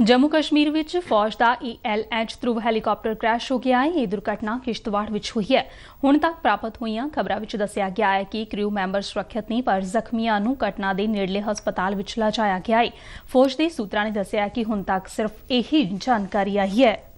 ਜੰਮੂ ਕਸ਼ਮੀਰ ਵਿੱਚ ਫੌਜ ਦਾ ELH ਥਰੂ ਹੈਲੀਕਾਪਟਰ ਕ੍ਰੈਸ਼ ਹੋ ਗਿਆ ਹੈ ਇਹ ਦੁਰਘਟਨਾ ਕਿਸ਼ਤਵਾੜ ਵਿੱਚ ਹੋਈ ਹੈ ਹੁਣ ਤੱਕ ਪ੍ਰਾਪਤ ਹੋਈਆਂ ਖਬਰਾਂ ਵਿੱਚ ਦੱਸਿਆ ਗਿਆ ਹੈ ਕਿ ਕ੍ਰਿਊ ਮੈਂਬਰ ਸੁਰੱਖਿਅਤ ਨਹੀਂ ਪਰ ਜ਼ਖਮੀਆਂ ਨੂੰ ਘਟਨਾ ਦੇ ਨੇੜਲੇ ਹਸਪਤਾਲ ਵਿੱਚ ਲਿਜਾਇਆ ਗਿਆ ਹੈ ਫੌਜ ਦੇ ਸੂਤਰਾਂ ਨੇ ਦੱਸਿਆ ਕਿ ਹੁਣ ਤੱਕ ਸਿਰਫ ਇਹੀ ਜਾਣਕਾਰੀ ਆਈ ਹੈ